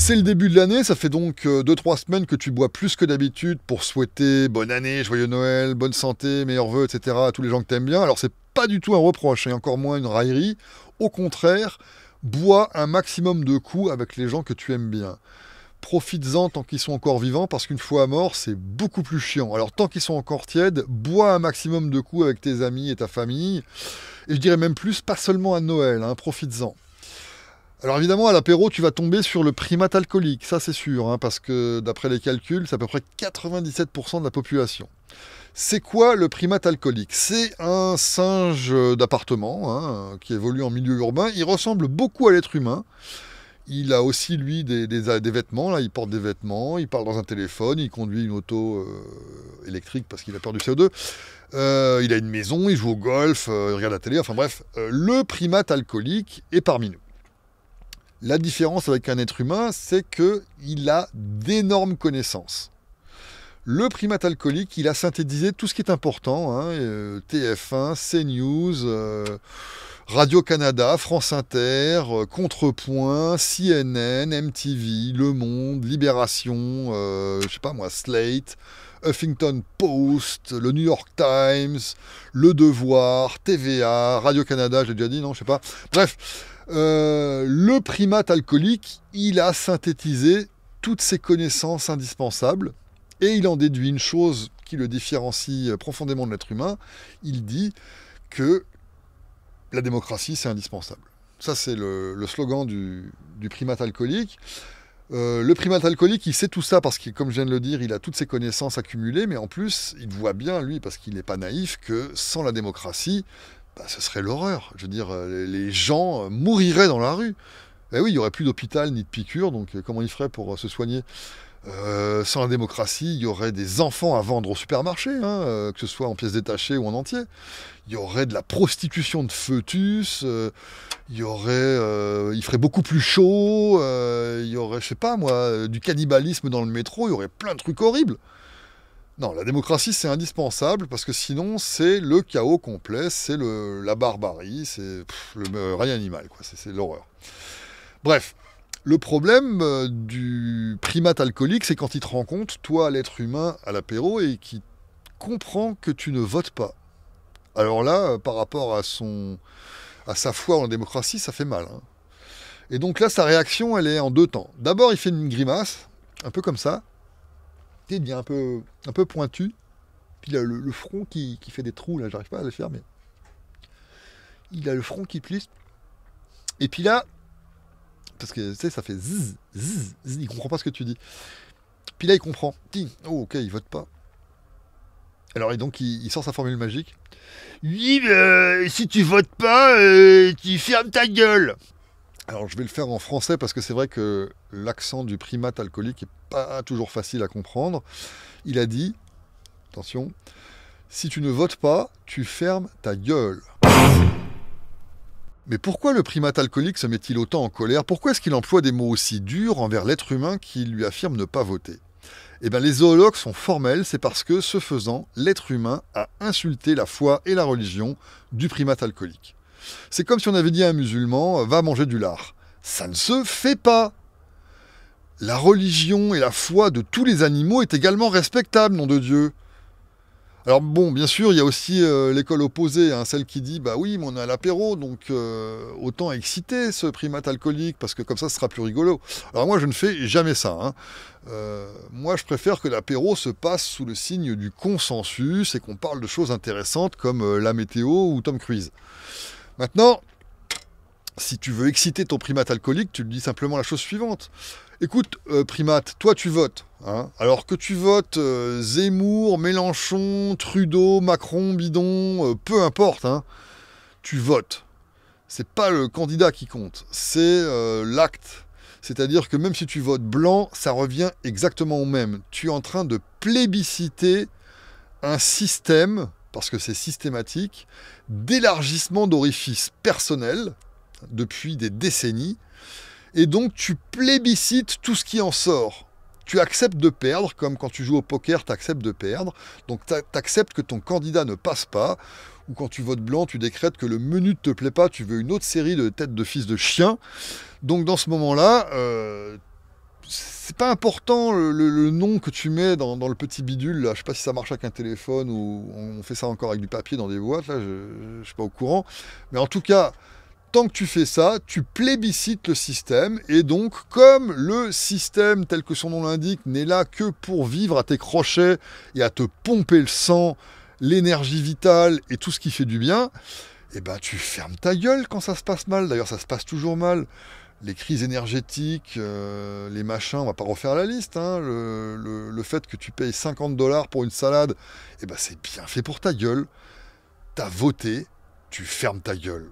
C'est le début de l'année, ça fait donc 2-3 euh, semaines que tu bois plus que d'habitude pour souhaiter bonne année, joyeux Noël, bonne santé, meilleurs vœux, etc. à tous les gens que t'aimes bien. Alors c'est pas du tout un reproche et hein, encore moins une raillerie. Au contraire, bois un maximum de coups avec les gens que tu aimes bien. Profites-en tant qu'ils sont encore vivants, parce qu'une fois à mort, c'est beaucoup plus chiant. Alors, tant qu'ils sont encore tièdes, bois un maximum de coups avec tes amis et ta famille. Et je dirais même plus, pas seulement à Noël, hein, profites-en. Alors évidemment, à l'apéro, tu vas tomber sur le primat alcoolique, ça c'est sûr, hein, parce que d'après les calculs, c'est à peu près 97% de la population. C'est quoi le primate alcoolique C'est un singe d'appartement hein, qui évolue en milieu urbain. Il ressemble beaucoup à l'être humain. Il a aussi, lui, des, vêtements. Là, il porte des vêtements, il parle dans un téléphone, il conduit une auto euh, électrique parce qu'il a peur du CO2. Euh, il a une maison, il joue au golf, euh, il regarde la télé. Enfin bref, le primate alcoolique est parmi nous. La différence avec un être humain, c'est qu'il a d'énormes connaissances. Le primate alcoolique, il a synthétisé tout ce qui est important, hein, TF1, euh, CNews, euh, Radio-Canada, France Inter, euh, Contrepoint, CNN, MTV, Le Monde, Libération, je sais pas moi, Slate, Huffington Post, le New York Times, Le Devoir, TVA, Radio-Canada, j'ai déjà dit, non, je sais pas. Bref, euh, le primate alcoolique, il a synthétisé toutes ses connaissances indispensables et il en déduit une chose qui le différencie euh, profondément de l'être humain. Il dit que la démocratie, c'est indispensable. Ça, c'est le, slogan du, primate alcoolique. Euh, le primate alcoolique, il sait tout ça parce que, comme je viens de le dire, il a toutes ses connaissances accumulées, mais en plus, il voit bien, lui, parce qu'il n'est pas naïf, que sans la démocratie, bah, ce serait l'horreur. Je veux dire, euh, les gens euh, mouriraient dans la rue. Eh oui, il n'y aurait plus d'hôpital ni de piqûres, donc euh, comment ils feraient pour se soigner sans la démocratie, il y aurait des enfants à vendre au supermarché, hein, que ce soit en pièces détachées ou en entier. Il y aurait de la prostitution de foetus, il y aurait, il ferait beaucoup plus chaud. il y aurait, je sais pas moi, du cannibalisme dans le métro. Il y aurait plein de trucs horribles. Non, la démocratie, c'est indispensable parce que sinon, c'est le chaos complet, c'est la barbarie, c'est le rien animal, quoi. C'est l'horreur. Bref, le problème euh, du primate alcoolique, c'est quand il te rend compte, toi, l'être humain, à l'apéro, et qui comprend que tu ne votes pas. Alors là, euh, par rapport à son, à sa foi en démocratie, ça fait mal. Hein. Et donc là, sa réaction, elle est en deux temps. D'abord, il fait une grimace, un peu comme ça devient un peu, un peu pointu. Puis il a le, front qui, fait des trous, là, j'arrive pas à le faire, mais. Il a le front qui plisse. Et puis là, parce que tu sais, ça fait zzz, zzz, il comprend pas ce que tu dis. Puis là, il comprend. oh, ok, il vote pas. Alors, et donc, il, sort sa formule magique. Oui, euh, si tu votes pas, euh, tu fermes ta gueule. Alors je vais le faire en français parce que c'est vrai que l'accent du primate alcoolique n'est pas toujours facile à comprendre. Il a dit, attention, si tu ne votes pas, tu fermes ta gueule. Mais pourquoi le primate alcoolique se met-il autant en colère Pourquoi est-ce qu'il emploie des mots aussi durs envers l'être humain qui lui affirme ne pas voter eh bien, les zoologues sont formels, c'est parce que, ce faisant, l'être humain a insulté la foi et la religion du primate alcoolique. C'est comme si on avait dit à un musulman, va manger du lard. Ça ne se fait pas. La religion et la foi de tous les animaux est également respectable, nom de Dieu. Alors bon, bien sûr, il y a aussi euh, l'école opposée, hein, celle qui dit, bah oui, mais on a l'apéro, donc euh, autant exciter ce primate alcoolique, parce que comme ça, ce sera plus rigolo. Alors moi, je ne fais jamais ça. Hein. Euh, moi, je préfère que l'apéro se passe sous le signe du consensus et qu'on parle de choses intéressantes comme la météo ou Tom Cruise. Maintenant, si tu veux exciter ton primate alcoolique, tu lui dis simplement la chose suivante. Écoute, euh, primate, toi tu votes. Hein. alors que tu votes euh, Zemmour, Mélenchon, Trudeau, Macron, Bidon, euh, peu importe, hein, tu votes. C'est pas le candidat qui compte, c'est l'acte. C'est-à-dire que même si tu votes blanc, ça revient exactement au même. Tu es en train de plébisciter un système parce que c'est systématique, d'élargissement d'orifices personnels depuis des décennies, et donc tu plébiscites tout ce qui en sort. Tu acceptes de perdre, comme quand tu joues au poker, tu acceptes de perdre, donc tu acceptes que ton candidat ne passe pas, ou quand tu votes blanc, tu décrètes que le menu ne te plaît pas, tu veux une autre série de têtes de fils de chien. Donc dans ce moment-là, euh, c'est pas important le, nom que tu mets dans, le petit bidule. Là. Je sais pas si ça marche avec un téléphone ou on fait ça encore avec du papier dans des boîtes. je, ne suis pas au courant. Mais en tout cas, tant que tu fais ça, tu plébiscites le système. Et donc, comme le système, tel que son nom l'indique, n'est là que pour vivre à tes crochets et à te pomper le sang, l'énergie vitale et tout ce qui fait du bien, et eh ben, tu fermes ta gueule quand ça se passe mal. D'ailleurs, ça se passe toujours mal les crises énergétiques, euh, les machins, on va pas refaire la liste. Hein, le, fait que tu payes 50 dollars pour une salade, eh ben c'est bien fait pour ta gueule. T'as voté, tu fermes ta gueule.